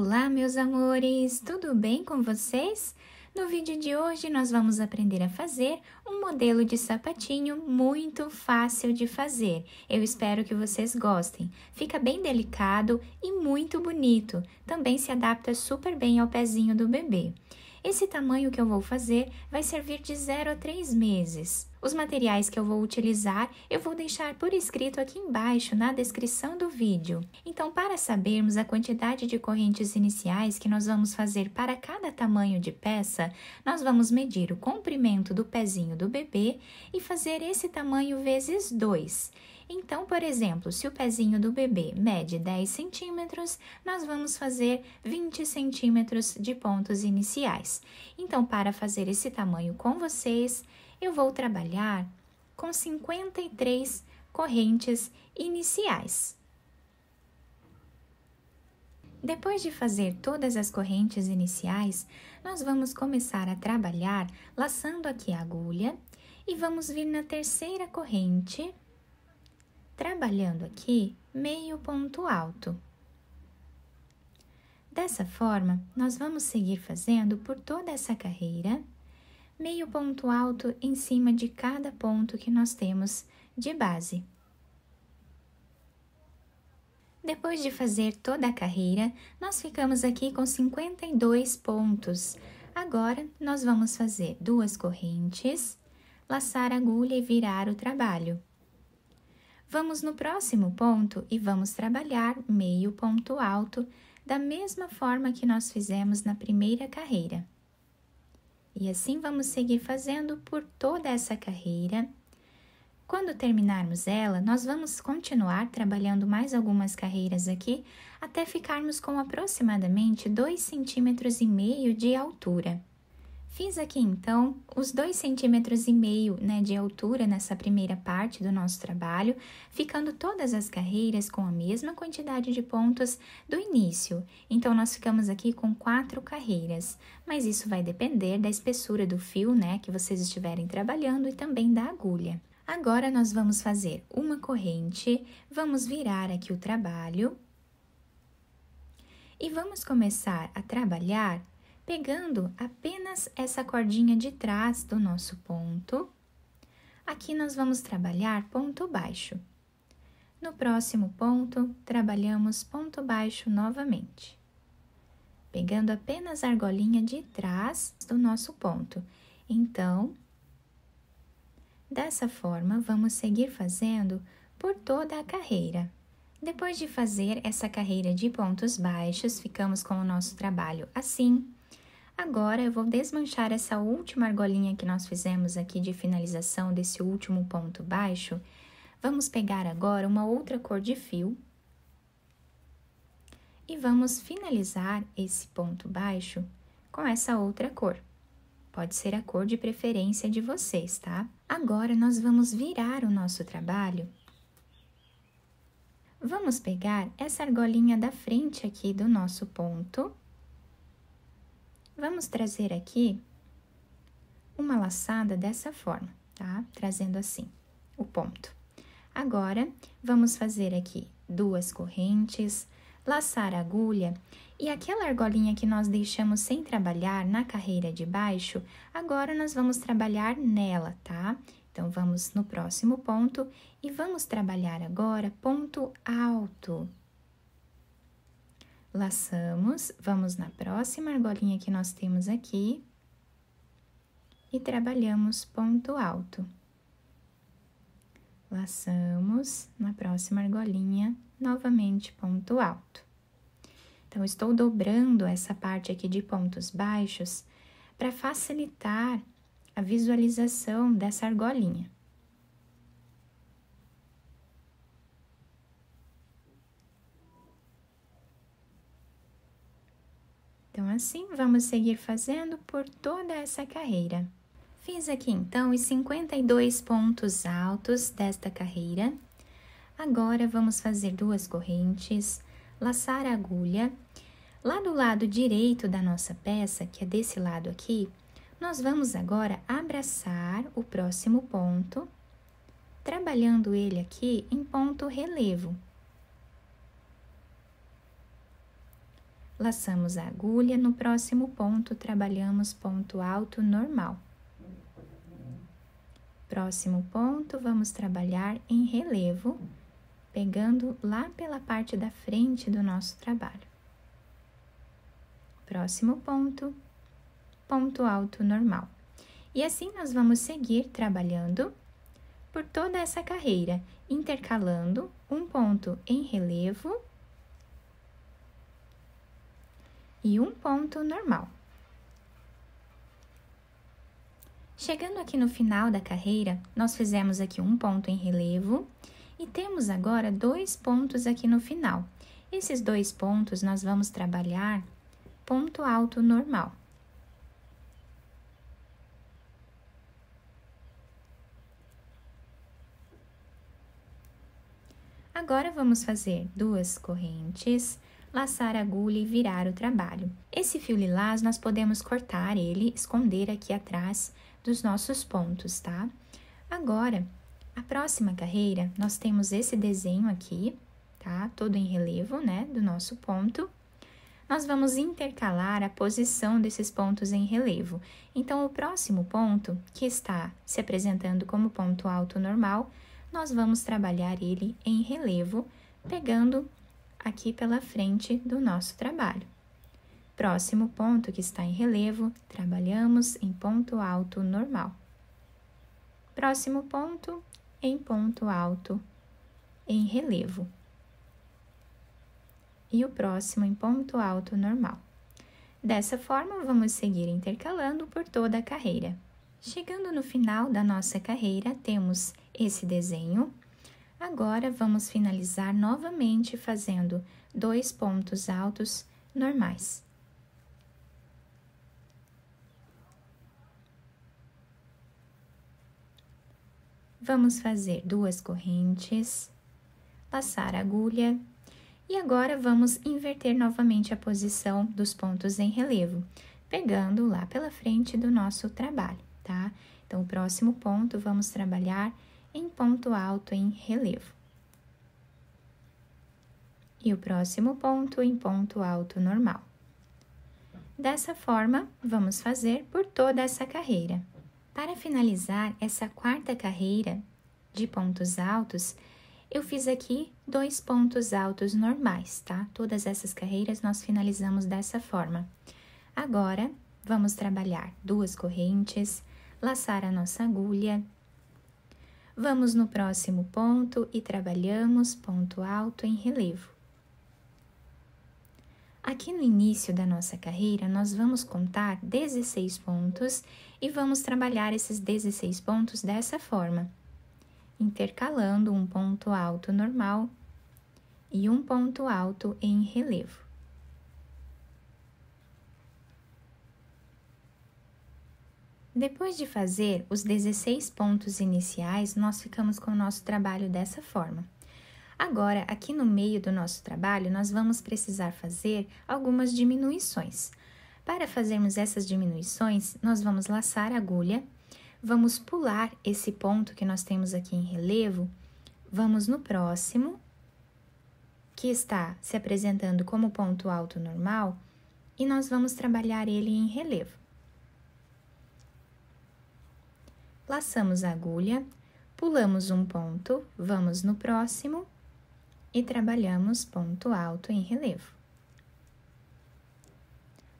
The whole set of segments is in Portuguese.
Olá, meus amores! Tudo bem com vocês? No vídeo de hoje, nós vamos aprender a fazer um modelo de sapatinho muito fácil de fazer. Eu espero que vocês gostem. Fica bem delicado e muito bonito. Também se adapta super bem ao pezinho do bebê. Esse tamanho que eu vou fazer vai servir de 0 a 3 meses. Os materiais que eu vou utilizar eu vou deixar por escrito aqui embaixo na descrição do vídeo. Então, para sabermos a quantidade de correntes iniciais que nós vamos fazer para cada tamanho de peça, nós vamos medir o comprimento do pezinho do bebê e fazer esse tamanho vezes 2. Então, por exemplo, se o pezinho do bebê mede 10 centímetros, nós vamos fazer 20 centímetros de pontos iniciais. Então, para fazer esse tamanho com vocês, eu vou trabalhar com 53 correntes iniciais. Depois de fazer todas as correntes iniciais, nós vamos começar a trabalhar laçando aqui a agulha e vamos vir na terceira corrente trabalhando aqui meio ponto alto. Dessa forma, nós vamos seguir fazendo por toda essa carreira, meio ponto alto em cima de cada ponto que nós temos de base. Depois de fazer toda a carreira, nós ficamos aqui com 52 pontos. Agora, nós vamos fazer duas correntes, laçar agulha e virar o trabalho. Vamos no próximo ponto e vamos trabalhar meio ponto alto da mesma forma que nós fizemos na primeira carreira. E assim vamos seguir fazendo por toda essa carreira. Quando terminarmos ela, nós vamos continuar trabalhando mais algumas carreiras aqui até ficarmos com aproximadamente 2,5 centímetros de altura. Fiz aqui então os 2,5 cm né, de altura nessa primeira parte do nosso trabalho, ficando todas as carreiras com a mesma quantidade de pontos do início. Então, nós ficamos aqui com quatro carreiras, mas isso vai depender da espessura do fio né, que vocês estiverem trabalhando e também da agulha. Agora, nós vamos fazer uma corrente, vamos virar aqui o trabalho e vamos começar a trabalhar pegando apenas essa cordinha de trás do nosso ponto. Aqui nós vamos trabalhar ponto baixo. No próximo ponto, trabalhamos ponto baixo novamente, pegando apenas a argolinha de trás do nosso ponto. Então, dessa forma, vamos seguir fazendo por toda a carreira. Depois de fazer essa carreira de pontos baixos, ficamos com o nosso trabalho assim. Agora eu vou desmanchar essa última argolinha que nós fizemos aqui de finalização desse último ponto baixo. Vamos pegar agora uma outra cor de fio e vamos finalizar esse ponto baixo com essa outra cor. Pode ser a cor de preferência de vocês, tá? Agora, nós vamos virar o nosso trabalho. Vamos pegar essa argolinha da frente aqui do nosso ponto Vamos trazer aqui uma laçada dessa forma, tá? Trazendo assim o ponto. Agora, vamos fazer aqui duas correntes, laçar a agulha e aquela argolinha que nós deixamos sem trabalhar na carreira de baixo, agora nós vamos trabalhar nela, tá? Então, vamos no próximo ponto e vamos trabalhar agora ponto alto, Laçamos, vamos na próxima argolinha que nós temos aqui e trabalhamos ponto alto. Laçamos na próxima argolinha, novamente ponto alto. Então, estou dobrando essa parte aqui de pontos baixos para facilitar a visualização dessa argolinha. Assim, vamos seguir fazendo por toda essa carreira. Fiz aqui então os 52 pontos altos desta carreira. Agora vamos fazer duas correntes, laçar a agulha. Lá do lado direito da nossa peça, que é desse lado aqui, nós vamos agora abraçar o próximo ponto, trabalhando ele aqui em ponto relevo. Laçamos a agulha, no próximo ponto trabalhamos ponto alto normal. Próximo ponto, vamos trabalhar em relevo, pegando lá pela parte da frente do nosso trabalho. Próximo ponto, ponto alto normal. E assim nós vamos seguir trabalhando por toda essa carreira, intercalando um ponto em relevo e um ponto normal. Chegando aqui no final da carreira, nós fizemos aqui um ponto em relevo e temos agora dois pontos aqui no final. Esses dois pontos nós vamos trabalhar ponto alto normal. Agora vamos fazer duas correntes laçar a agulha e virar o trabalho. Esse fio lilás nós podemos cortar ele, esconder aqui atrás dos nossos pontos, tá? Agora, a próxima carreira, nós temos esse desenho aqui, tá? Todo em relevo, né, do nosso ponto. Nós vamos intercalar a posição desses pontos em relevo. Então, o próximo ponto, que está se apresentando como ponto alto normal, nós vamos trabalhar ele em relevo, pegando aqui pela frente do nosso trabalho. Próximo ponto que está em relevo, trabalhamos em ponto alto normal. Próximo ponto, em ponto alto em relevo. E o próximo em ponto alto normal. Dessa forma, vamos seguir intercalando por toda a carreira. Chegando no final da nossa carreira, temos esse desenho Agora vamos finalizar novamente fazendo dois pontos altos normais. Vamos fazer duas correntes, laçar a agulha e agora vamos inverter novamente a posição dos pontos em relevo, pegando lá pela frente do nosso trabalho, tá? Então, o próximo ponto vamos trabalhar em ponto alto em relevo. E o próximo ponto em ponto alto normal. Dessa forma, vamos fazer por toda essa carreira. Para finalizar essa quarta carreira de pontos altos, eu fiz aqui dois pontos altos normais, tá? Todas essas carreiras nós finalizamos dessa forma. Agora, vamos trabalhar duas correntes, laçar a nossa agulha Vamos no próximo ponto e trabalhamos ponto alto em relevo. Aqui no início da nossa carreira, nós vamos contar 16 pontos e vamos trabalhar esses 16 pontos dessa forma, intercalando um ponto alto normal e um ponto alto em relevo. Depois de fazer os 16 pontos iniciais, nós ficamos com o nosso trabalho dessa forma. Agora, aqui no meio do nosso trabalho, nós vamos precisar fazer algumas diminuições. Para fazermos essas diminuições, nós vamos laçar a agulha, vamos pular esse ponto que nós temos aqui em relevo, vamos no próximo, que está se apresentando como ponto alto normal, e nós vamos trabalhar ele em relevo. laçamos a agulha, pulamos um ponto, vamos no próximo e trabalhamos ponto alto em relevo.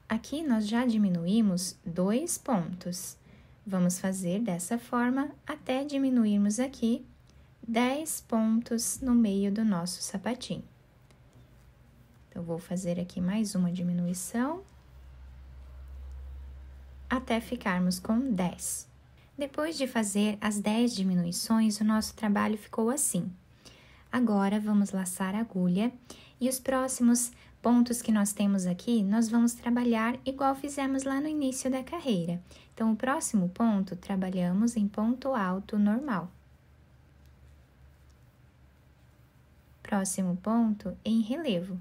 Aqui nós já diminuímos dois pontos. Vamos fazer dessa forma até diminuirmos aqui 10 pontos no meio do nosso sapatinho. Então, vou fazer aqui mais uma diminuição até ficarmos com 10. Depois de fazer as 10 diminuições, o nosso trabalho ficou assim. Agora vamos laçar a agulha e os próximos pontos que nós temos aqui, nós vamos trabalhar igual fizemos lá no início da carreira. Então, o próximo ponto, trabalhamos em ponto alto normal. Próximo ponto, em relevo.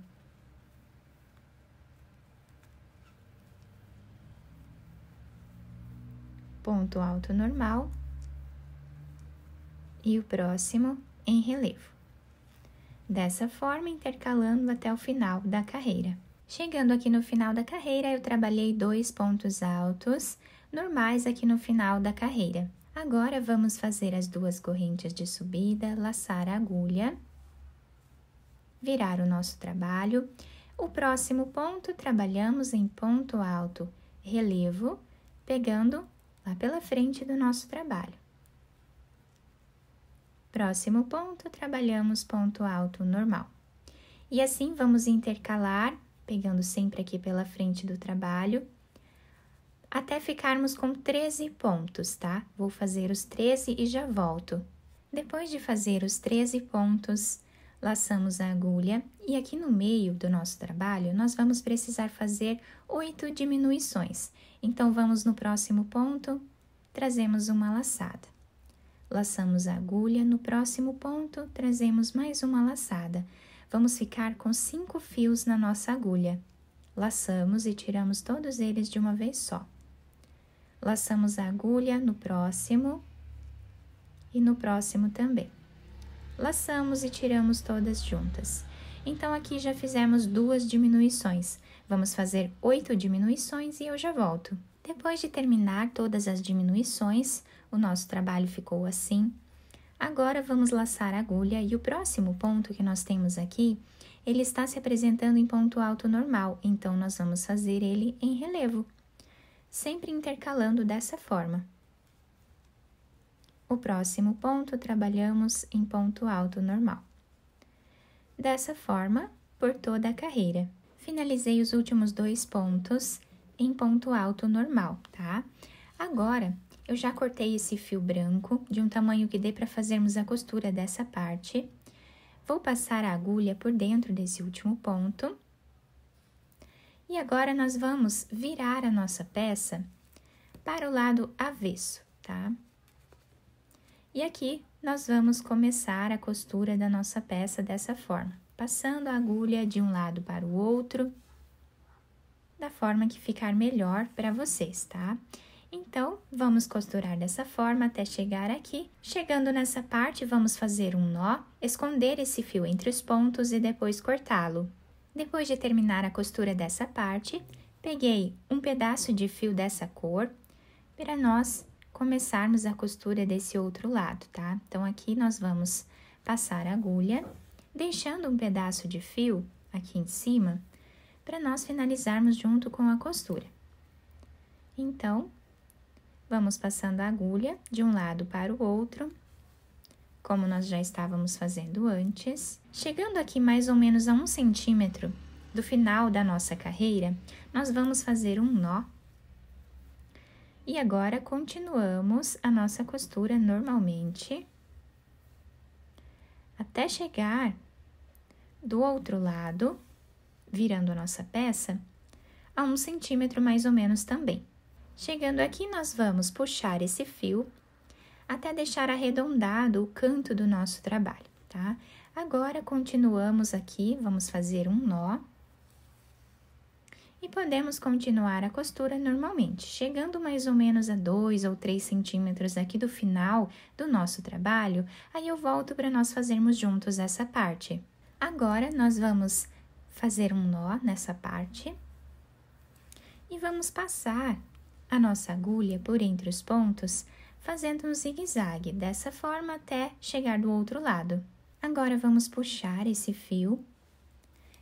ponto alto normal e o próximo em relevo. Dessa forma, intercalando até o final da carreira. Chegando aqui no final da carreira, eu trabalhei dois pontos altos normais aqui no final da carreira. Agora, vamos fazer as duas correntes de subida, laçar a agulha, virar o nosso trabalho. O próximo ponto, trabalhamos em ponto alto, relevo, pegando lá pela frente do nosso trabalho. Próximo ponto, trabalhamos ponto alto normal. E assim vamos intercalar, pegando sempre aqui pela frente do trabalho, até ficarmos com 13 pontos, tá? Vou fazer os 13 e já volto. Depois de fazer os 13 pontos, laçamos a agulha e aqui no meio do nosso trabalho nós vamos precisar fazer oito diminuições. Então vamos no próximo ponto, trazemos uma laçada. Laçamos a agulha, no próximo ponto trazemos mais uma laçada. Vamos ficar com cinco fios na nossa agulha. Laçamos e tiramos todos eles de uma vez só. Laçamos a agulha no próximo e no próximo também laçamos e tiramos todas juntas. Então aqui já fizemos duas diminuições. Vamos fazer oito diminuições e eu já volto. Depois de terminar todas as diminuições, o nosso trabalho ficou assim. Agora vamos laçar a agulha e o próximo ponto que nós temos aqui, ele está se apresentando em ponto alto normal, então nós vamos fazer ele em relevo, sempre intercalando dessa forma. O próximo ponto trabalhamos em ponto alto normal. Dessa forma, por toda a carreira. Finalizei os últimos dois pontos em ponto alto normal, tá? Agora, eu já cortei esse fio branco de um tamanho que dê para fazermos a costura dessa parte. Vou passar a agulha por dentro desse último ponto. E agora, nós vamos virar a nossa peça para o lado avesso, tá? E aqui nós vamos começar a costura da nossa peça dessa forma, passando a agulha de um lado para o outro, da forma que ficar melhor para vocês, tá? Então, vamos costurar dessa forma até chegar aqui. Chegando nessa parte, vamos fazer um nó, esconder esse fio entre os pontos e depois cortá-lo. Depois de terminar a costura dessa parte, peguei um pedaço de fio dessa cor para nós começarmos a costura desse outro lado, tá? Então, aqui nós vamos passar a agulha, deixando um pedaço de fio aqui em cima, para nós finalizarmos junto com a costura. Então, vamos passando a agulha de um lado para o outro, como nós já estávamos fazendo antes. Chegando aqui mais ou menos a um centímetro do final da nossa carreira, nós vamos fazer um nó e agora continuamos a nossa costura normalmente até chegar do outro lado, virando a nossa peça, a um centímetro mais ou menos também. Chegando aqui, nós vamos puxar esse fio até deixar arredondado o canto do nosso trabalho, tá? Agora, continuamos aqui, vamos fazer um nó e podemos continuar a costura normalmente, chegando mais ou menos a 2 ou 3 centímetros aqui do final do nosso trabalho, aí eu volto para nós fazermos juntos essa parte. Agora, nós vamos fazer um nó nessa parte e vamos passar a nossa agulha por entre os pontos, fazendo um zigue-zague, dessa forma até chegar do outro lado. Agora, vamos puxar esse fio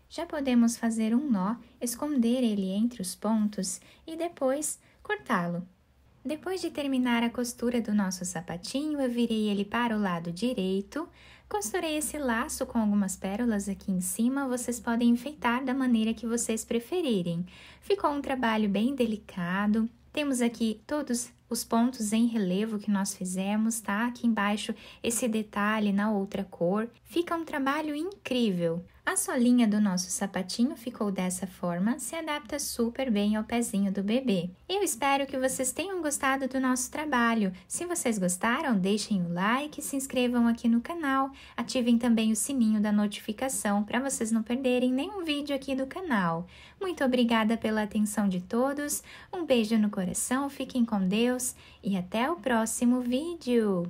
já podemos fazer um nó, esconder ele entre os pontos e depois cortá-lo. Depois de terminar a costura do nosso sapatinho, eu virei ele para o lado direito, costurei esse laço com algumas pérolas aqui em cima, vocês podem enfeitar da maneira que vocês preferirem. Ficou um trabalho bem delicado, temos aqui todos os pontos em relevo que nós fizemos, tá? Aqui embaixo esse detalhe na outra cor. Fica um trabalho incrível. A solinha do nosso sapatinho ficou dessa forma, se adapta super bem ao pezinho do bebê. Eu espero que vocês tenham gostado do nosso trabalho. Se vocês gostaram, deixem o like, se inscrevam aqui no canal, ativem também o sininho da notificação para vocês não perderem nenhum vídeo aqui do canal. Muito obrigada pela atenção de todos, um beijo no coração, fiquem com Deus e até o próximo vídeo!